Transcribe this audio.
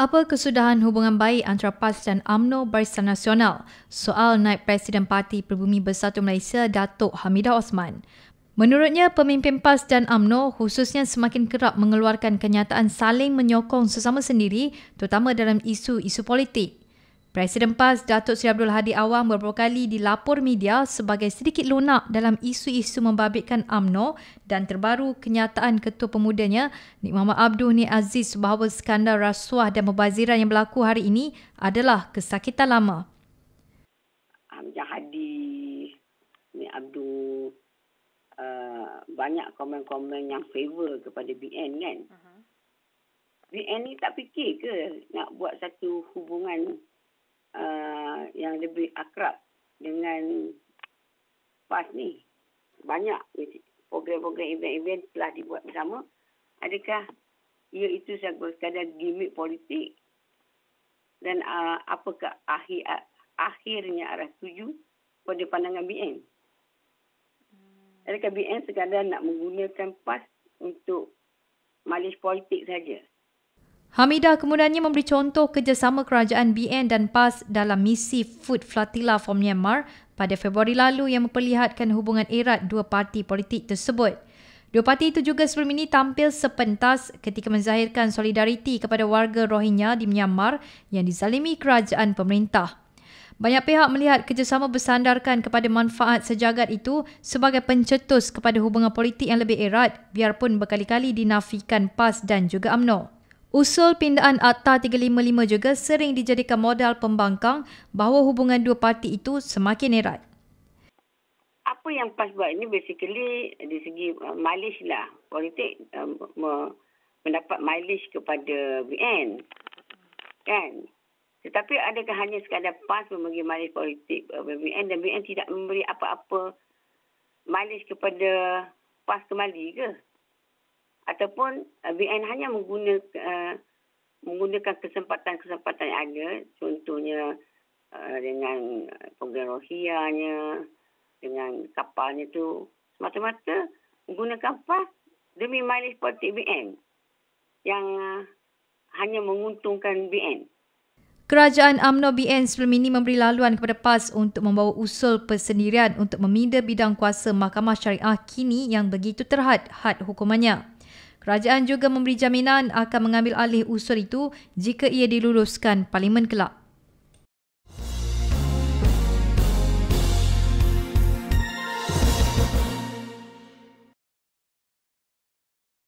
Apa kesudahan hubungan baik antara PAS dan AMNO Barisan Nasional? Soal naik Presiden Parti Perbumi Bersatu Malaysia, Datuk Hamidah Osman. Menurutnya, pemimpin PAS dan AMNO khususnya semakin kerap mengeluarkan kenyataan saling menyokong sesama sendiri terutama dalam isu-isu politik. Presiden PAS Datuk Seri Abdul Hadi Awang beberapa kali dilapor media sebagai sedikit lunak dalam isu-isu membabitkan AMNO dan terbaru kenyataan ketua pemudanya Nik Muhammad Abdul Ni Aziz bahawa skandal rasuah dan pembaziran yang berlaku hari ini adalah kesakitan lama. Um, Amjad Hadi, Ni Abdul, uh, banyak komen-komen yang favor kepada BN kan? Uh-huh. Mhm. BN ni tak fikir ke nak buat satu hubungan dengan PAS ni banyak program-program event-event telah dibuat bersama adakah ia itu sekadar gimmick politik dan uh, apakah akhir, uh, akhirnya arah tuju pada pandangan BN adakah BN sekadar nak menggunakan PAS untuk malis politik saja Hamidah kemudiannya memberi contoh kerjasama kerajaan BN dan PAS dalam misi Food flatila for Myanmar pada Februari lalu yang memperlihatkan hubungan erat dua parti politik tersebut. Dua parti itu juga sebelum ini tampil sepentas ketika menzahirkan solidariti kepada warga Rohingya di Myanmar yang dizalimi kerajaan pemerintah. Banyak pihak melihat kerjasama bersandarkan kepada manfaat sejagat itu sebagai pencetus kepada hubungan politik yang lebih erat biarpun berkali-kali dinafikan PAS dan juga AMNO. Usul pindaan Akta 355 juga sering dijadikan modal pembangkang bahawa hubungan dua parti itu semakin erat. Apa yang PAS buat ini basically di segi uh, malish lah. Politik um, mendapat malish kepada BN. Kan? Tetapi adakah hanya sekadar PAS memberi malish politik kepada BN dan BN tidak memberi apa-apa malish kepada PAS kembali ke? ke? ataupun uh, VN hanya menggunakan uh, menggunakan kesempatan-kesempatan yang ada contohnya uh, dengan program rohianya dengan kapalnya tu semata-mata menggunakan pas demi mileage politik VN yang uh, hanya menguntungkan VN Kerajaan amno BN sebelum ini memberi laluan kepada PAS untuk membawa usul persendirian untuk meminda bidang kuasa Mahkamah Syariah kini yang begitu terhad had hukumannya. Kerajaan juga memberi jaminan akan mengambil alih usul itu jika ia diluluskan Parlimen kelak.